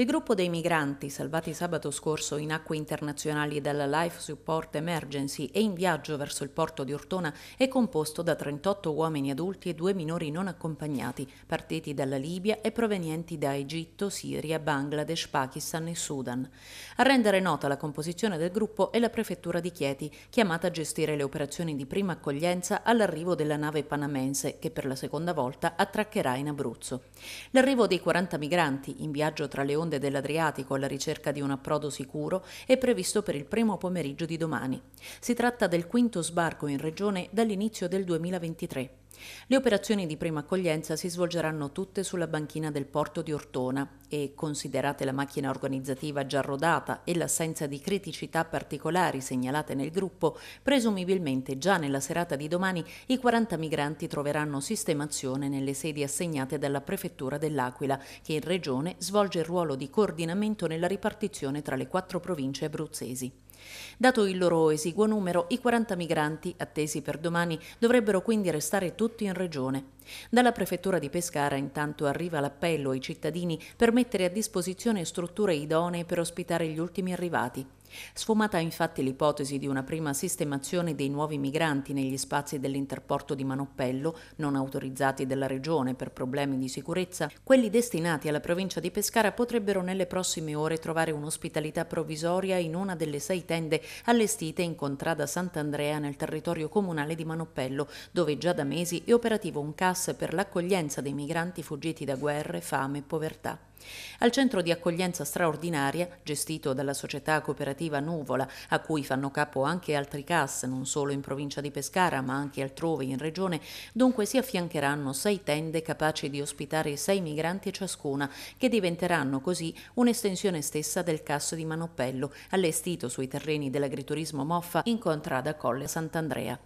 Il gruppo dei migranti salvati sabato scorso in acque internazionali dalla Life Support Emergency e in viaggio verso il porto di Ortona è composto da 38 uomini adulti e due minori non accompagnati, partiti dalla Libia e provenienti da Egitto, Siria, Bangladesh, Pakistan e Sudan. A rendere nota la composizione del gruppo è la prefettura di Chieti, chiamata a gestire le operazioni di prima accoglienza all'arrivo della nave panamense che per la seconda volta attraccherà in Abruzzo. L'arrivo dei 40 migranti in viaggio tra le onde sponde dell'Adriatico alla ricerca di un approdo sicuro è previsto per il primo pomeriggio di domani. Si tratta del quinto sbarco in regione dall'inizio del 2023. Le operazioni di prima accoglienza si svolgeranno tutte sulla banchina del porto di Ortona e, considerate la macchina organizzativa già rodata e l'assenza di criticità particolari segnalate nel gruppo, presumibilmente già nella serata di domani i 40 migranti troveranno sistemazione nelle sedi assegnate dalla Prefettura dell'Aquila, che in regione svolge il ruolo di coordinamento nella ripartizione tra le quattro province abruzzesi. Dato il loro esiguo numero, i 40 migranti attesi per domani dovrebbero quindi restare tutti in regione. Dalla prefettura di Pescara intanto arriva l'appello ai cittadini per mettere a disposizione strutture idonee per ospitare gli ultimi arrivati. Sfumata infatti l'ipotesi di una prima sistemazione dei nuovi migranti negli spazi dell'interporto di Manoppello, non autorizzati dalla regione per problemi di sicurezza, quelli destinati alla provincia di Pescara potrebbero nelle prossime ore trovare un'ospitalità provvisoria in una delle sei tende allestite in contrada Sant'Andrea nel territorio comunale di Manoppello, dove già da mesi è operativo un CAS per l'accoglienza dei migranti fuggiti da guerre, fame e povertà. Al centro di accoglienza straordinaria, gestito dalla società cooperativa Nuvola, a cui fanno capo anche altri CAS, non solo in provincia di Pescara ma anche altrove in regione, dunque si affiancheranno sei tende capaci di ospitare sei migranti ciascuna, che diventeranno così un'estensione stessa del CAS di Manopello, allestito sui terreni dell'agriturismo Moffa in contrada Colle Sant'Andrea.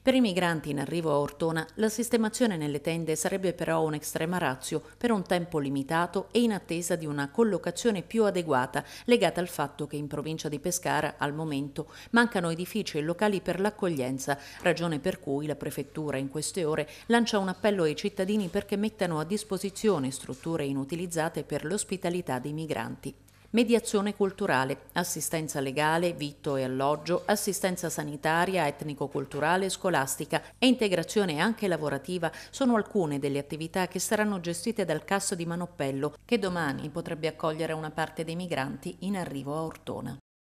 Per i migranti in arrivo a Ortona, la sistemazione nelle tende sarebbe però un extrema razio per un tempo limitato e in attesa di una collocazione più adeguata, legata al fatto che in provincia di Pescara, al momento, mancano edifici e locali per l'accoglienza, ragione per cui la prefettura in queste ore lancia un appello ai cittadini perché mettano a disposizione strutture inutilizzate per l'ospitalità dei migranti mediazione culturale, assistenza legale, vitto e alloggio, assistenza sanitaria, etnico-culturale e scolastica e integrazione anche lavorativa sono alcune delle attività che saranno gestite dal CAS di Manoppello, che domani potrebbe accogliere una parte dei migranti in arrivo a Ortona.